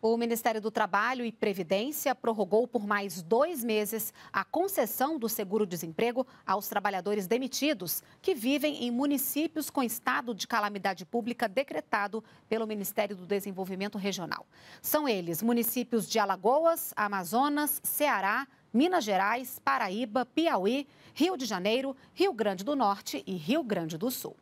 O Ministério do Trabalho e Previdência prorrogou por mais dois meses a concessão do seguro-desemprego aos trabalhadores demitidos que vivem em municípios com estado de calamidade pública decretado pelo Ministério do Desenvolvimento Regional. São eles municípios de Alagoas, Amazonas, Ceará, Minas Gerais, Paraíba, Piauí, Rio de Janeiro, Rio Grande do Norte e Rio Grande do Sul.